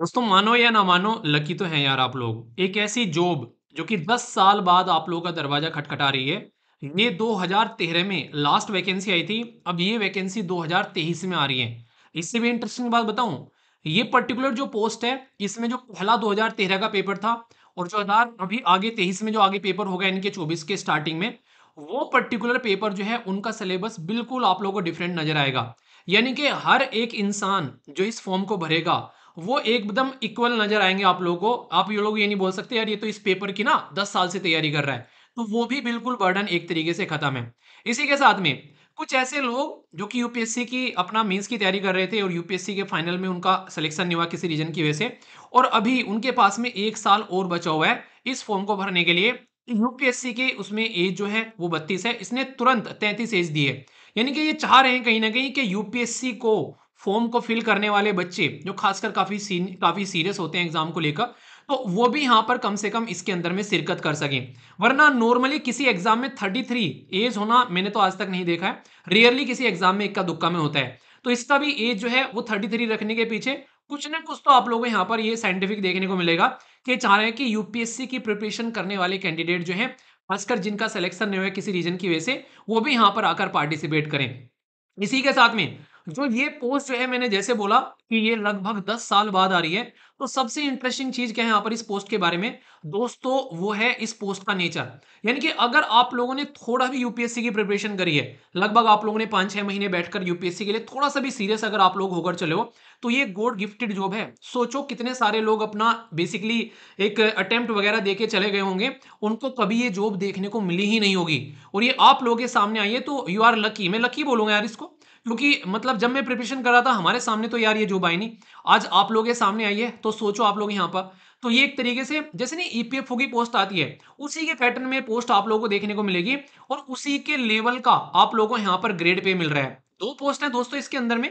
दोस्तों मानो या ना मानो लकी तो हैं यार आप लोग एक ऐसी जॉब जो कि 10 साल बाद आप लोगों का दरवाजा खटखटा रही है ये 2013 में लास्ट वैकेंसी आई थी अब ये वैकेंसी 2023 में आ रही है इससे भी इंटरेस्टिंग बात बताऊं ये पर्टिकुलर जो पोस्ट है इसमें जो पहला 2013 का पेपर था और जो हजार अभी आगे तेईस में जो आगे पेपर होगा इनके चौबीस के स्टार्टिंग में वो पर्टिकुलर पेपर जो है उनका सिलेबस बिल्कुल आप लोगों को डिफरेंट नजर आएगा यानी कि हर एक इंसान जो इस फॉर्म को भरेगा वो एकदम इक्वल नजर आएंगे आप लोगों को आप ये लोग ये नहीं बोल सकते यार ये तो इस पेपर की ना दस साल से तैयारी कर रहा है तो वो भी बिल्कुल बर्डन एक तरीके से खत्म है इसी के साथ में कुछ ऐसे लोग जो कि यूपीएससी की अपना मीन्स की तैयारी कर रहे थे और यूपीएससी के फाइनल में उनका सिलेक्शन नहीं हुआ किसी रीजन की वजह से और अभी उनके पास में एक साल और बचा हुआ है इस फॉर्म को भरने के लिए यूपीएससी के उसमें एज जो है वो बत्तीस है इसने तुरंत तैंतीस एज दी है यानी कि ये चाह रहे हैं कहीं ना कहीं कि यूपीएससी को फॉर्म को फिल करने वाले बच्चे जो खासकर काफ़ी सीन काफ़ी सीरियस होते हैं एग्जाम को लेकर तो वो भी यहाँ पर कम से कम इसके अंदर में शिरकत कर सकें वरना नॉर्मली किसी एग्जाम में थर्टी थ्री एज होना मैंने तो आज तक नहीं देखा है रेयरली किसी एग्जाम में इक्का दुक्का में होता है तो इसका भी एज जो है वो थर्टी थ्री रखने के पीछे कुछ ना कुछ तो आप लोगों को यहाँ पर ये साइंटिफिक देखने को मिलेगा कि चाह रहे हैं कि यूपीएससी की प्रिपरेशन करने वाले कैंडिडेट जो हैं खासकर जिनका सिलेक्शन नहीं हुआ किसी रीजन की वजह से वो भी यहाँ पर आकर पार्टिसिपेट करें इसी के साथ में जो तो ये पोस्ट जो है मैंने जैसे बोला कि ये लगभग दस साल बाद आ रही है तो सबसे इंटरेस्टिंग चीज क्या है यहाँ पर इस पोस्ट के बारे में दोस्तों वो है इस पोस्ट का नेचर यानी कि अगर आप लोगों ने थोड़ा भी यूपीएससी की प्रिपरेशन करी है लगभग आप लोगों ने पांच छह महीने बैठकर यूपीएससी के लिए थोड़ा सा भी सीरियस अगर आप लोग होकर चले हो तो ये गोड गिफ्टेड जॉब है सोचो कितने सारे लोग अपना बेसिकली एक अटेम्प्ट वगैरह देके चले गए होंगे उनको कभी ये जॉब देखने को मिली ही नहीं होगी और ये आप लोगों के सामने आई है तो यू आर लकी मैं लकी बोलूंगा यार इसको क्योंकि मतलब जब मैं प्रिपरेशन कर रहा था हमारे सामने तो यार ये जॉब आई नहीं आज आप लोग के सामने आई है तो सोचो आप लोग यहाँ पर तो ये एक तरीके से जैसे नहीं ईपीएफओ e की पोस्ट आती है उसी के पैटर्न में पोस्ट आप लोगों को देखने को मिलेगी और उसी के लेवल का आप लोगों को यहाँ पर ग्रेड पे मिल रहा है दो पोस्ट है दोस्तों इसके अंदर में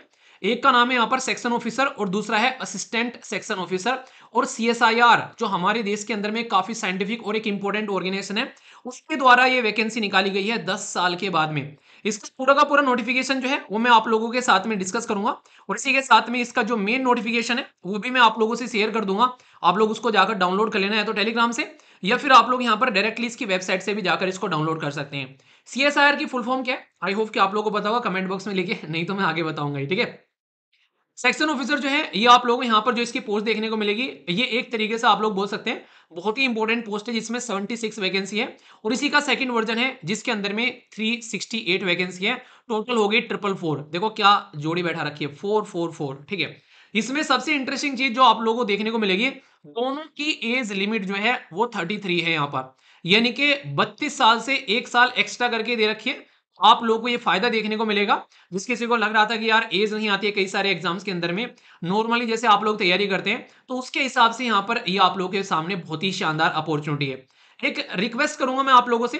एक का नाम है यहाँ पर सेक्शन ऑफिसर और दूसरा है असिस्टेंट सेक्शन ऑफिसर और सीएसआईआर जो हमारे देश के अंदर में काफी साइंटिफिक और एक इंपॉर्टेंट ऑर्गेनाइजेशन है उसके द्वारा ये वैकेंसी निकाली गई है दस साल के बाद में इसका पूरा का पूरा नोटिफिकेशन जो है वो मैं आप लोगों के साथ में डिस्कस करूंगा और इसी के साथ में इसका जो मेन नोटिफिकेशन है वो भी मैं आप लोगों से शेयर कर दूंगा आप लोग उसको जाकर डाउनलोड कर लेना है तो टेलीग्राम से या फिर आप लोग यहाँ पर डायरेक्टली इसकी वेबसाइट से भी जाकर इसको डाउनलोड कर सकते हैं सी की फुल फॉर्म क्या है आई होप कि आप लोगों को बताऊंगा कमेंट बॉक्स में लेके नहीं तो मैं आगे बताऊंगा ठीक है सेक्शन ऑफिसर जो है ये आप लोगों को यहाँ पर जो इसकी पोस्ट देखने को मिलेगी ये एक तरीके से आप लोग बोल सकते हैं बहुत ही इंपॉर्टेंट पोस्ट है जिसमें 76 वैकेंसी है और इसी का सेकंड वर्जन है जिसके अंदर में 368 वैकेंसी है टोटल हो गई ट्रिपल फोर देखो क्या जोड़ी बैठा रखी है फोर फोर फोर ठीक है इसमें सबसे इंटरेस्टिंग चीज जो आप लोगों को देखने को मिलेगी दोनों की एज लिमिट जो है वो थर्टी है यहाँ पर यानी कि बत्तीस साल से एक साल एक्स्ट्रा करके दे रखिये आप लोगों को ये फायदा देखने को मिलेगा जिस किसी को लग रहा था कि यार एज नहीं आती है कई सारे एग्जाम्स के अंदर में नॉर्मली जैसे आप लोग तैयारी करते हैं तो उसके हिसाब से यहाँ पर ये आप लोगों के सामने बहुत ही शानदार अपॉर्चुनिटी है एक रिक्वेस्ट करूंगा मैं आप लोगों से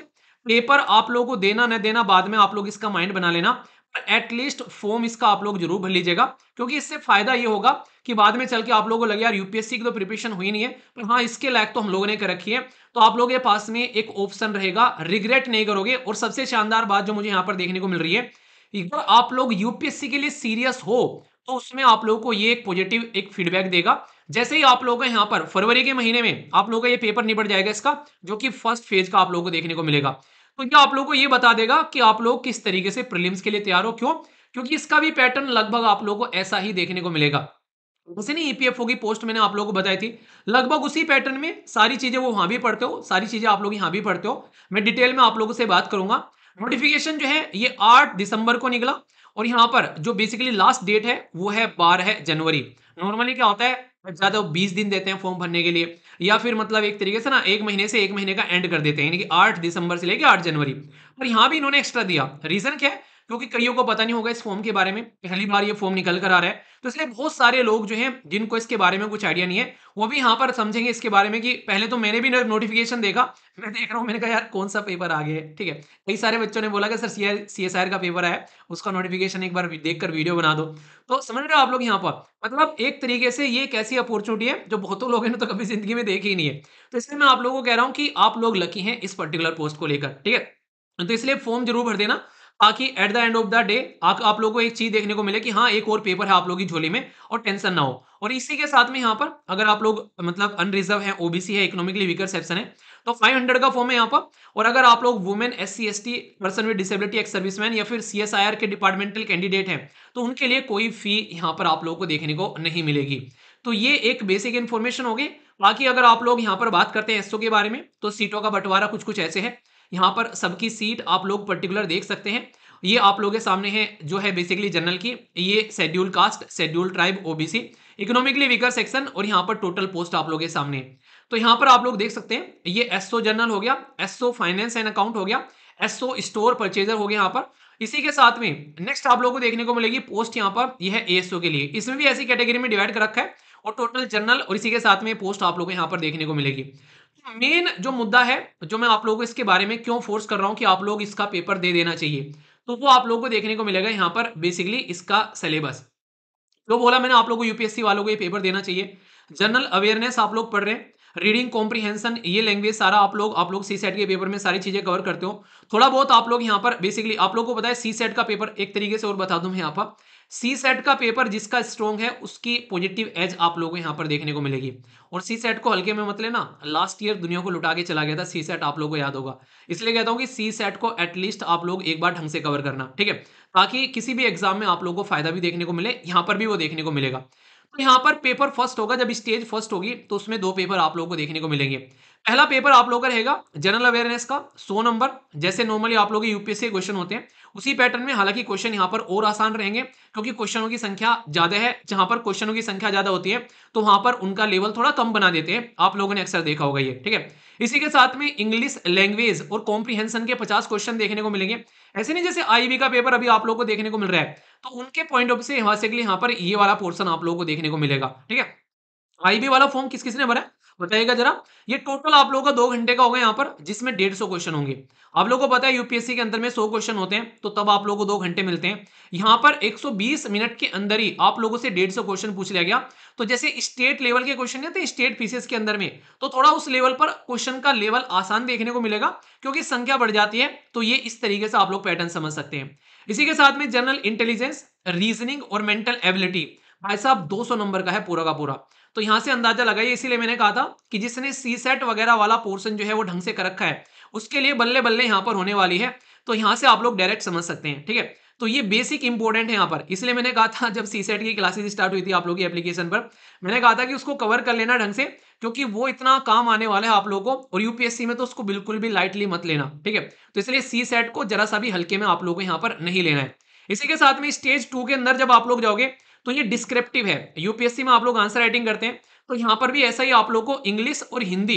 पेपर आप लोगों को देना न देना बाद में आप लोग इसका माइंड बना लेना एटलीस्ट फॉर्म इसका आप लोग जरूर भर लीजिएगा क्योंकि इससे फायदा ये होगा कि बाद में चल के आप लोगों को लगे यार यूपीएससी की तो प्रिपरेशन हुई नहीं है पर हाँ इसके लायक तो हम लोगों ने कर रखी है तो आप लोगों के पास में एक ऑप्शन रहेगा रिग्रेट नहीं करोगे और सबसे शानदार बात जो मुझे यहाँ पर देखने को मिल रही है अगर आप लोग यूपीएससी के लिए सीरियस हो तो उसमें आप लोगों को ये एक पॉजिटिव एक फीडबैक देगा जैसे ही आप लोगों का यहाँ पर फरवरी के महीने में आप लोगों का ये पेपर निपट जाएगा इसका जो कि फर्स्ट फेज का आप लोगों को देखने को मिलेगा तो क्या आप लोगों को ये बता देगा कि आप लोग किस तरीके से प्रिलिम्स के लिए तैयार हो क्यों क्योंकि इसका भी पैटर्न लगभग आप लोगों को ऐसा ही देखने को मिलेगा वैसे नहीं ईपीएफओ होगी पोस्ट मैंने आप लोगों को बताई थी लगभग उसी पैटर्न में सारी चीजें वो वहां भी पढ़ते हो सारी चीजें आप लोग यहाँ भी पढ़ते हो मैं डिटेल में आप लोगों से बात करूंगा नोटिफिकेशन जो है ये आठ दिसंबर को निकला और यहाँ पर जो बेसिकली लास्ट डेट है वो है बारह जनवरी नॉर्मली क्या होता है ज्यादा बीस दिन देते हैं फॉर्म भरने के लिए या फिर मतलब एक तरीके से ना एक महीने से एक महीने का एंड कर देते हैं यानी कि आठ दिसंबर से लेकर आठ जनवरी पर यहाँ भी इन्होंने एक्स्ट्रा दिया रीजन क्या है क्योंकि कईयों को पता नहीं होगा इस फॉर्म के बारे में पहली बार ये फॉर्म निकल कर आ रहा है तो इसलिए बहुत सारे लोग जो हैं जिनको इसके बारे में कुछ आइडिया नहीं है वो भी यहाँ पर समझेंगे इसके बारे में कि पहले तो मैंने भी नोटिफिकेशन देखा मैं देख रहा हूँ मैंने कहा यार कौन सा पेपर आ गया है ठीक है कई सारे बच्चों ने बोला कि सर सी एस का पेपर आया उसका नोटिफिकेशन एक बार देख कर वीडियो बना दो तो समझ रहे हो आप लोग यहाँ पर मतलब एक तरीके से ये एक ऐसी अपॉर्चुनिटी है जो बहुतों लोगों ने तो कभी जिंदगी में देखी ही नहीं है तो इसलिए मैं आप लोगों को कह रहा हूँ कि आप लोग लकी हैं इस पर्टिकुलर पोस्ट को लेकर ठीक है तो इसलिए फॉर्म जरूर भर देना ताकि at the end of the day आप लोगों को एक चीज देखने को मिले कि हाँ एक और पेपर है आप लोगों की झोली में और टेंशन ना हो और इसी के साथ में यहाँ पर अगर आप लोग मतलब अनरिजर्व है ओबीसी है इकोनॉमिकली वीकर सेक्शन है तो 500 का फॉर्म है यहाँ पर और अगर आप लोग women S C S T person with disability ex serviceman या फिर सी एस आई आर के डिपार्टमेंटल कैंडिडेट हैं तो उनके लिए कोई फी यहाँ पर आप लोगों को देखने को नहीं मिलेगी तो ये एक बेसिक इन्फॉर्मेशन होगी बाकी अगर आप लोग यहाँ पर बात करते हैं एसओ के बारे में तो सीटों का बंटवारा कुछ कुछ ऐसे है यहाँ पर सबकी सीट आप लोग पर्टिकुलर देख सकते हैं ये आप लोगों के सामने है जो है बेसिकली जनरल की ये schedule caste schedule tribe OBC economically weaker section और यहाँ पर टोटल पोस्ट आप लोगों के सामने तो यहाँ पर आप लोग देख सकते हैं ये एसओ जनरल हो गया एसओ फाइनेंस एंड अकाउंट हो गया एसओ स्टोर परचेजर हो गया यहाँ पर इसी के साथ में नेक्स्ट आप लोगों को देखने को मिलेगी पोस्ट यहाँ पर यह है एसओ के लिए इसमें भी ऐसी कैटेगरी में डिवाइड कर रखा है और टोटल जर्नल और इसी के साथ में पोस्ट आप लोगों को यहाँ पर देखने को मिलेगी मेन तो जो मुद्दा है जो मैं आप लोगों को इसके बारे में क्यों फोर्स कर रहा हूँ कि आप लोग इसका पेपर दे देना चाहिए तो वो आप लोगों को देखने को मिलेगा यहाँ पर बेसिकली इसका सिलेबस जो बोला मैंने आप लोगों को यूपीएससी वालों को ये पेपर देना चाहिए जनरल अवेयरनेस आप लोग पढ़ रहे हैं रीडिंग कॉम्प्रीहेंशन ये लैंग्वेज सारा आप लोग आप लोग सी सेट के पेपर में सारी चीजें कवर करते हो थोड़ा बहुत आप लोग यहाँ पर बेसिकली आप लोगों को पता है सी सेट का पेपर एक तरीके से और बता दूं यहाँ पर सी सेट का पेपर जिसका स्ट्रॉन्ग है उसकी पॉजिटिव एज आप लोगों को यहाँ पर देखने को मिलेगी और सी सेट को हल्के में मत लेना लास्ट ईयर दुनिया को लुटा के चला गया था सी सेट आप लोगों को याद होगा इसलिए कहता हूँ कि सी सेट को एटलीस्ट आप लोग एक बार ढंग से कवर करना ठीक है ताकि किसी भी एग्जाम में आप लोगों को फायदा भी देखने को मिले यहाँ पर भी वो देखने को मिलेगा तो यहाँ पर पेपर फर्स्ट होगा जब स्टेज फर्स्ट होगी तो उसमें दो पेपर आप लोगों को देखने को मिलेंगे पहला पेपर आप लोगों का रहेगा जनरल अवेयरनेस का सो नंबर जैसे नॉर्मली आप लोग यूपीएससी क्वेश्चन होते हैं उसी पैटर्न में हालांकि क्वेश्चन यहाँ पर और आसान रहेंगे क्योंकि क्वेश्चनों की संख्या ज्यादा है जहां पर क्वेश्चनों की संख्या ज्यादा होती है तो वहां पर उनका लेवल थोड़ा कम बना देते हैं आप लोगों ने अक्सर देखा होगा ये ठीक है इसी के साथ में इंग्लिश लैंग्वेज और कॉम्प्रीहेंशन के पचास क्वेश्चन देखने को मिलेंगे ऐसे नहीं जैसे आईवी का पेपर अभी आप लोग को देखने को मिल रहा है तो उनके पॉइंट ऑफ से से यहाँ पर ये वाला पोर्सन आप लोगों को देखने को मिलेगा ठीक है आईबी वाला फॉर्म किस किसने भरा बताइएगा जरा ये टोटल आप लोगों का दो घंटे का होगा यहाँ पर जिसमें डेढ़ सौ क्वेश्चन होंगे आप लोगों को पता है यूपीएससी के अंदर में सौ क्वेश्चन होते हैं तो तब आप लोगों को दो घंटे मिलते हैं यहाँ पर 120 मिनट के अंदर ही आप लोगों से डेढ़ सौ क्वेश्चन पूछ लिया गया तो जैसे स्टेट लेवल के क्वेश्चन है तो स्टेट पीसीएस के अंदर में तो थोड़ा उस लेवल पर क्वेश्चन का लेवल आसान देखने को मिलेगा क्योंकि संख्या बढ़ जाती है तो ये इस तरीके से आप लोग पैटर्न समझ सकते हैं इसी के साथ में जनरल इंटेलिजेंस रीजनिंग और मेंटल एबिलिटी भाई साहब 200 नंबर का है पूरा का पूरा तो यहां से अंदाजा लगाइए इसीलिए मैंने कहा था कि जिसने सी सेट वगैरह वाला पोर्सन जो है वो ढंग से कर रखा है उसके लिए बल्ले बल्ले यहां पर होने वाली है तो यहां से आप लोग डायरेक्ट समझ सकते हैं ठीक है तो ये बेसिक इंपॉर्टेंट है यहां पर इसलिए मैंने कहा था जब सी सेट की क्लासेज स्टार्ट हुई थी आप लोग की एप्लीकेशन पर मैंने कहा था कि उसको कवर कर लेना ढंग से क्योंकि वो इतना काम आने वाला है आप लोगों को और यूपीएससी में तो उसको बिल्कुल भी लाइटली मत लेना ठीक है तो इसलिए सी सेट को जरा सा भी हल्के में आप लोगों को यहाँ पर नहीं लेना है इसी के साथ में स्टेज टू के अंदर जब आप लोग जाओगे तो ये डिस्क्रिप्टिव है यूपीएससी में आप लोग आंसर राइटिंग करते हैं तो यहां पर भी ऐसा ही आप लोग को इंग्लिश और हिंदी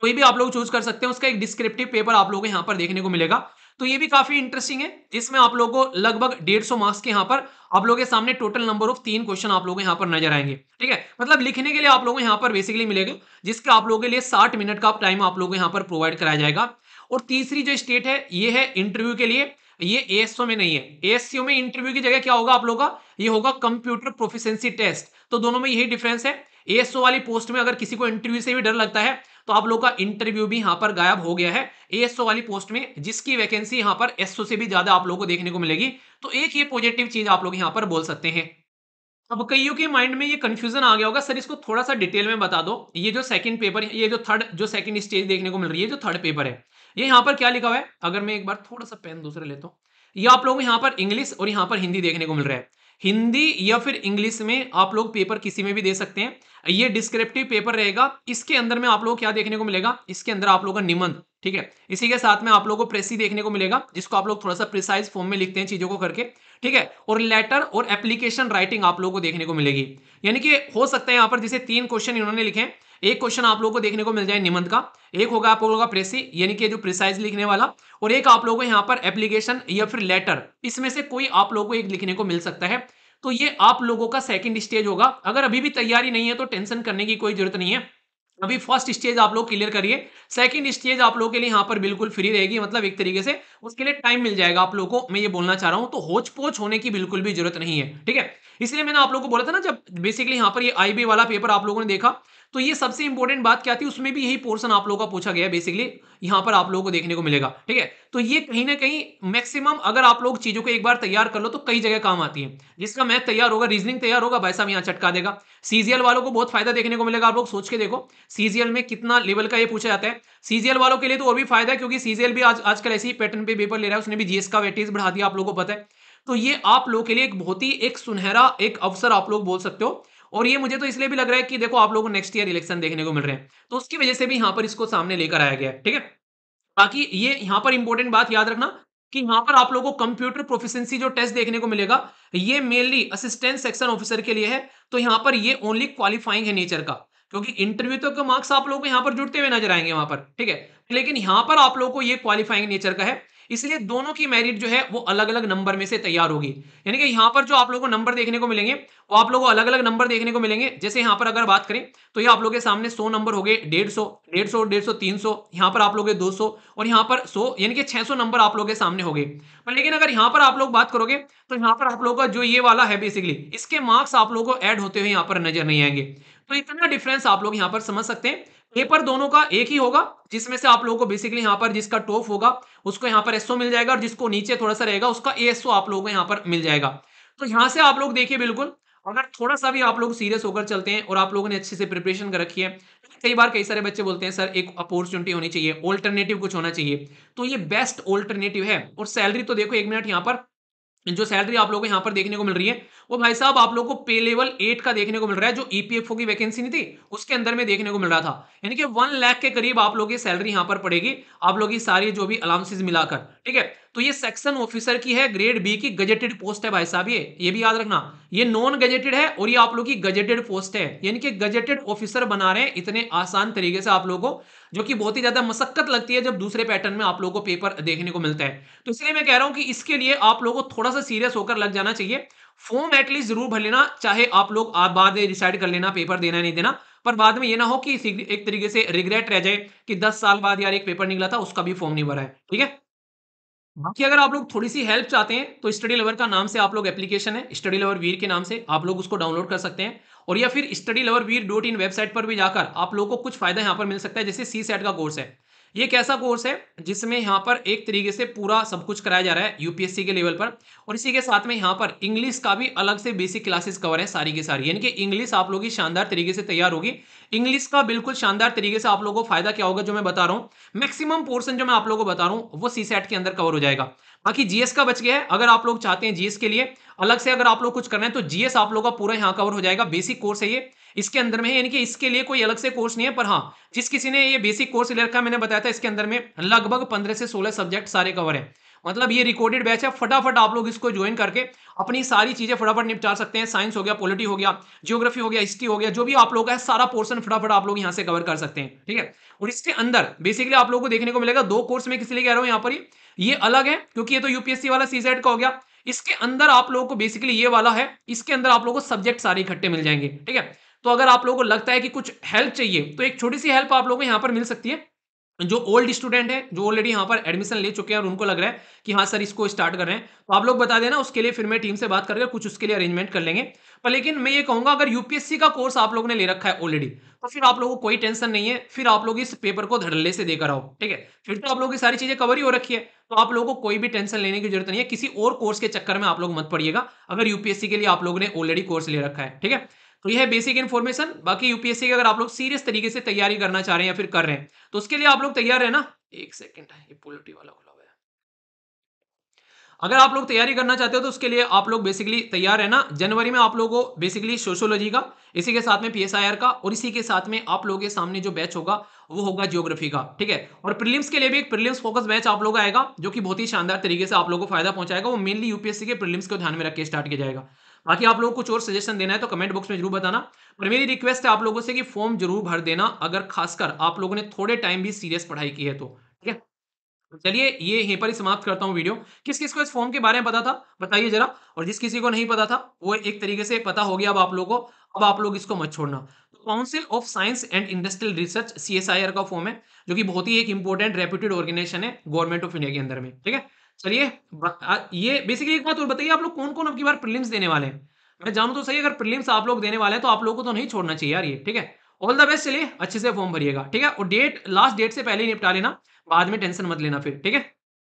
कोई भी आप लोग चूज कर सकते हैं उसका एक डिस्क्रिप्टिव पेपर आप लोगों को यहां पर देखने को मिलेगा तो ये भी काफी इंटरेस्टिंग है जिसमें आप लोगों को लगभग डेढ़ सौ मार्क्स के यहाँ पर आप लोगों के सामने टोटल नंबर ऑफ तीन क्वेश्चन आप लोगों यहाँ पर नजर आएंगे ठीक है मतलब लिखने के लिए आप लोगों को यहाँ पर बेसिकली मिलेगा जिसके आप लोगों के लिए साठ मिनट का टाइम आप लोगों को यहाँ पर प्रोवाइड कराया जाएगा और तीसरी जो स्टेट है ये है इंटरव्यू के लिए ये एएसओ में नहीं है एएससीओ में इंटरव्यू की जगह क्या होगा आप लोगों का ये होगा कंप्यूटर प्रोफिशेंसी टेस्ट तो दोनों में यही डिफरेंस है एएसओ वाली पोस्ट में अगर किसी को इंटरव्यू से भी डर लगता है तो आप लोग का इंटरव्यू भी यहां पर गायब हो गया है एएसओ वाली पोस्ट में जिसकी वैकेंसी यहां पर एसओ से भी ज्यादा आप लोगों को देखने को मिलेगी तो एक ये पॉजिटिव चीज आप लोग यहां पर बोल सकते हैं अब कईयों के माइंड में ये कंफ्यूजन आ गया होगा सर इसको थोड़ा सा डिटेल में बता दो ये जो सेकंड पेपर ये जो थर्ड जो सेकंड स्टेज देखने को मिल रही है जो थर्ड पेपर है ये यहाँ पर क्या लिखा हुआ है अगर मैं एक बार थोड़ा सा पेन दूसरा लेता हूँ ये आप लोगों को यहाँ पर इंग्लिश और यहाँ पर हिंदी देखने को मिल रहा है हिंदी या फिर इंग्लिश में आप लोग पेपर किसी में भी दे सकते हैं ये डिस्क्रिप्टिव पेपर रहेगा इसके अंदर में आप लोग क्या देखने को मिलेगा इसके अंदर आप लोगों का निबंध ठीक है इसी के साथ में आप लोगों को प्रेसी देखने को मिलेगा जिसको आप लोग थोड़ा सा प्रिसाइज फॉर्म में लिखते हैं चीजों को करके ठीक है और लेटर और एप्लीकेशन राइटिंग आप लोगों को देखने को मिलेगी यानी कि हो सकता है यहां पर जैसे तीन क्वेश्चन इन्होंने लिखे एक क्वेश्चन आप लोगों को देखने को मिल जाए निबंध का एक होगा आप लोगों का प्रेसी यानी कि जो प्रिसाइज लिखने वाला और एक आप लोगों को यहाँ पर एप्लीकेशन या फिर लेटर इसमें से कोई आप लोगों को एक लिखने को मिल सकता है तो ये आप लोगों का सेकंड स्टेज होगा अगर अभी भी तैयारी नहीं है तो टेंशन करने की कोई जरूरत नहीं है अभी फर्स्ट स्टेज आप लोग क्लियर करिए सेकंड स्टेज आप लोगों के लिए यहाँ पर बिल्कुल फ्री रहेगी मतलब एक तरीके से उसके लिए टाइम मिल जाएगा आप लोगों को मैं ये बोलना चाह रहा हूँ तो होच पोच होने की बिल्कुल भी जरूरत नहीं है ठीक है इसलिए मैंने आप लोगों को बोला था ना जब बेसिकली यहाँ पर ये आईबी वाला पेपर आप लोगों ने देखा तो ये सबसे इंपॉर्टेंट बात क्या थी उसमें भी यही पोर्सन आप लोगों का पूछा गया बेसिकली यहाँ पर आप लोगों को देखने को मिलेगा ठीक है तो ये कहीं ना कहीं मैक्सिमम अगर आप लोग चीजों को एक बार तैयार कर लो तो कई जगह काम आती है जिसका मैथ तैयार होगा रीजनिंग तैयार होगा वैसा भी यहाँ चटका देगा सीजीएल वालों को बहुत फायदा देखने को मिलेगा आप लोग सोच के देखो सीजीएल में कितना लेवल का ये पूछा जाता है सीजीएल वालों के लिए तो और भी फायदा है क्योंकि सीजीएल भी आज आजकल ऐसे ही पैटर्न पे पेपर ले रहा है उसने भी जीएस का वेटेज बढ़ा दिया आप लोगों को पता है तो ये आप लोगों के लिए एक बहुत ही एक सुनहरा एक अवसर आप लोग बोल सकते हो और ये मुझे तो इसलिए भी लग रहा है कि देखो आप लोगों को नेक्स्ट ईयर इलेक्शन देखने को मिल रहे हैं तो उसकी वजह से भी यहाँ पर इसको सामने लेकर आया गया ठीक है बाकी ये यहाँ पर इंपॉर्टेंट बात याद रखना कि यहाँ पर आप लोगों को कंप्यूटर प्रोफिशेंसी जो टेस्ट देखने को मिलेगा ये मेनली असिस्टेंट सेक्शन ऑफिसर के लिए है तो यहाँ पर ये ओनली क्वालिफाइंग है नेचर का क्योंकि इंटरव्यू तक तो के मार्क्स आप लोगों को यहाँ पर जुड़ते हुए नजर आएंगे वहां पर ठीक है लेकिन यहां पर आप लोगों को ये क्वालिफाइंग नेचर का है इसलिए दोनों की मेरिट जो है वो अलग अलग नंबर में से तैयार होगी यानी कि यहां पर जो आप लोगों को नंबर देखने को मिलेंगे वो आप लोगों को अलग अलग नंबर देखने को मिलेंगे जैसे यहां पर अगर बात करें तो ये आप लोगों के सामने 100 नंबर हो गए डेढ़ सौ डेढ़ सौ डेढ़ सौ तीन सौ यहाँ पर आप के दो सौ और यहाँ पर सौ यानी कि छह सौ नंबर आप लोगों के सामने हो गए लेकिन अगर यहां पर आप लोग बात करोगे तो यहाँ पर आप लोगों का जो ये वाला है बेसिकली इसके मार्क्स आप लोगों को एड होते हुए यहाँ पर नजर नहीं आएंगे तो इतना डिफरेंस आप लोग यहाँ पर समझ सकते हैं पेपर दोनों का एक ही होगा जिसमें से आप लोगों को बेसिकली यहाँ पर जिसका टॉप होगा उसको यहाँ पर एसओ मिल जाएगा और जिसको नीचे थोड़ा सा रहेगा उसका एएसओ आप लोगों को यहाँ पर मिल जाएगा तो यहाँ से आप लोग देखिए बिल्कुल अगर थोड़ा सा भी आप लोग सीरियस होकर चलते हैं और आप लोगों ने अच्छे से प्रिपरेशन कर रखी है कई बार कई सारे बच्चे बोलते हैं सर एक अपॉर्चुनिटी होनी चाहिए ऑल्टरनेटिव कुछ होना चाहिए तो ये बेस्ट ऑल्टरनेटिव है और सैलरी तो देखो एक मिनट यहाँ पर जो सैलरी आप लोगों को यहाँ पर देखने को मिल रही है वो भाई साहब आप लोगों को पे लेवल एट का देखने को मिल रहा है जो ईपीएफओ e की वैकेंसी नहीं थी उसके अंदर में देखने को मिल रहा था यानी कि वन लाख के करीब आप लोगों की सैलरी यहाँ पर पड़ेगी आप लोगों की सारी जो भी अलाउंसेज मिलाकर ठीक है तो ये सेक्शन ऑफिसर की है ग्रेड बी की गजेटेड पोस्ट है भाई साहब ये ये भी याद रखना ये नॉन गजेटेड है और ये आप लोग की गजेटेड पोस्ट है यानी कि गजेटेड ऑफिसर बना रहे हैं इतने आसान तरीके से आप लोगों को जो कि बहुत ही ज्यादा मशक्कत लगती है जब दूसरे पैटर्न में आप लोगों को पेपर देखने को मिलता है तो इसलिए मैं कह रहा हूं कि इसके लिए आप लोगों को थोड़ा सा सीरियस होकर लग जाना चाहिए फॉर्म एटलीस्ट जरूर भर लेना चाहे आप लोग बाद में डिसाइड कर लेना पेपर देना नहीं देना पर बाद में ये ना हो कि एक तरीके से रिग्रेट रह जाए कि दस साल बाद यार एक पेपर निकला था उसका भी फॉर्म नहीं भरा है ठीक है बाकी हाँ। अगर आप लोग थोड़ी सी हेल्प चाहते हैं तो स्टडी लवर का नाम से आप लोग एप्लीकेशन है स्टडी लवर वीर के नाम से आप लोग उसको डाउनलोड कर सकते हैं और या फिर study lover Veer dot in website पर भी जाकर आप लोगों को कुछ फायदा यहाँ पर मिल सकता है जैसे सी सेट का कोर्स है ये कैसा ऐसा कोर्स है जिसमें यहाँ पर एक तरीके से पूरा सब कुछ कराया जा रहा है यूपीएससी के लेवल पर और इसी के साथ में यहाँ पर इंग्लिश का भी अलग से बेसिक क्लासेस कवर है सारी की सारी यानी कि इंग्लिश आप लोग की शानदार तरीके से तैयार होगी इंग्लिश का बिल्कुल शानदार तरीके से आप लोगों को फायदा क्या होगा जो मैं बता रहा हूँ मैक्सिमम पोर्सन जो मैं आप लोगों को बता रहा हूँ वो सी सेट के अंदर कवर हो जाएगा बाकी जीएस का बच गया है अगर आप लोग चाहते हैं जीएस के लिए अलग से अगर आप लोग कुछ करना है तो जीएस आप लोग का पूरा यहाँ कवर हो जाएगा बेसिक कोर्स है ये इसके अंदर में है यानी कि इसके लिए कोई अलग से कोर्स नहीं है पर हाँ जिस किसी ने ये बेसिक कोर्स ले रखा मैंने बताया था इसके अंदर में लगभग पंद्रह से सोलह सब्जेक्ट सारे कवर है मतलब ये रिकॉर्डेड बैच है फटाफट आप लोग इसको ज्वाइन करके अपनी सारी चीजें फटाफट निपटा सकते हैं साइंस हो गया पॉलिटी हो गया जियोग्राफी हो गया हिस्ट्री हो गया जो भी आप लोग का है सारा पोर्सन फटाफट आप लोग यहाँ से कवर कर सकते हैं ठीक है और इसके अंदर बेसिकली आप लोग को देखने को मिलेगा दो कोर्स में किसी लिए कह रहा हूँ यहाँ पर ये अलग है क्योंकि ये तो यूपीएससी वाला सी का हो गया इसके अंदर आप लोगों को बेसिकली ये वाला है इसके अंदर आप लोगों को सब्जेक्ट सारे इकट्ठे मिल जाएंगे ठीक है तो अगर आप लोगों को लगता है कि कुछ हेल्प चाहिए तो एक छोटी सी हेल्प आप लोगों को यहाँ पर मिल सकती है जो ओल्ड स्टूडेंट है जो ऑलरेडी यहाँ पर एडमिशन ले चुके हैं और उनको लग रहा है कि हाँ सर इसको स्टार्ट कर रहे हैं तो आप लोग बता देना उसके लिए फिर मैं टीम से बात करके कुछ उसके लिए अरेंजमेंट कर लेंगे पर लेकिन मैं ये कहूँगा अगर यूपीएससी का कोर्स आप लोगों ने ले रखा है ऑलरेडी तो फिर आप लोगों को कोई टेंशन नहीं है फिर आप लोग इस पेपर को धड़ल्ले से देकर आओ ठीक है फिर तो आप लोगों की सारी चीज़ें कवर ही हो रखी है तो आप लोगों को कोई भी टेंशन लेने की जरूरत नहीं है किसी और कोर्स के चक्कर में आप लोग मत पड़िएगा अगर यूपीएससी के लिए आप लोगों ने ऑलरेडी कोर्स ले रखा है ठीक है तो यह बेसिक इन्फॉर्मेशन बाकी यूपीएससी की अगर आप लोग सीरियस तरीके से तैयारी करना चाह रहे हैं या फिर कर रहे हैं तो उसके लिए आप लोग तैयार है ना एक सेकेंड है पोलिटी वाला खुला हुआ है अगर आप लोग तैयारी करना चाहते हो तो उसके लिए आप लोग बेसिकली तैयार है ना जनवरी में आप लोगों को बेसिकली सोशोलॉजी का इसी के साथ में पीएसआईआर का और इसी के साथ में आप लोगों के सामने जो बैच होगा वो होगा जियोग्राफी का ठीक है और प्रीलिम्स के लिए भी एक प्रीलिम्स फोकस बैच आप लोग आएगा जो कि बहुत ही शानदार तरीके से आप लोगों को फायदा पहुंचाएगा वो मेनली यूपीएससी के प्रीलिम्स को ध्यान में रख के स्टार्ट किया जाएगा बाकी आप लोगों को कुछ और सजेशन देना है तो कमेंट बॉक्स में जरूर बताना पर मेरी रिक्वेस्ट है आप लोगों से कि फॉर्म जरूर भर देना अगर खासकर आप लोगों ने थोड़े टाइम भी सीरियस पढ़ाई की है तो ठीक है तो चलिए ये यहीं पर ही समाप्त करता हूँ वीडियो किस किस को इस फॉर्म के बारे में पता था बताइए जरा और जिस किसी को नहीं पता था वो एक तरीके से पता हो गया अब आप लोगों को अब आप लोग इसको मत छोड़ना तो council of science and industrial research C का फॉर्म है जो कि बहुत ही एक इंपॉर्टेंट रेप्यूटेड ऑर्गेनाइजेशन है गवर्नमेंट ऑफ इंडिया के अंदर में ठीक है चलिए ये बेसिकली एक बात और बताइए आप लोग कौन कौन आपकी बार प्रिलिम्स देने वाले हैं मैं जानू तो सही अगर प्रिलिम्स आप लोग देने वाले हैं तो आप लोगों को तो नहीं छोड़ना चाहिए यार ये ठीक है ऑल द बेस्ट चलिए अच्छे से फॉर्म भरिएगा ठीक है और डेट लास्ट डेट से पहले ही निपटा लेना बाद में टेंशन मत लेना फिर ठीक है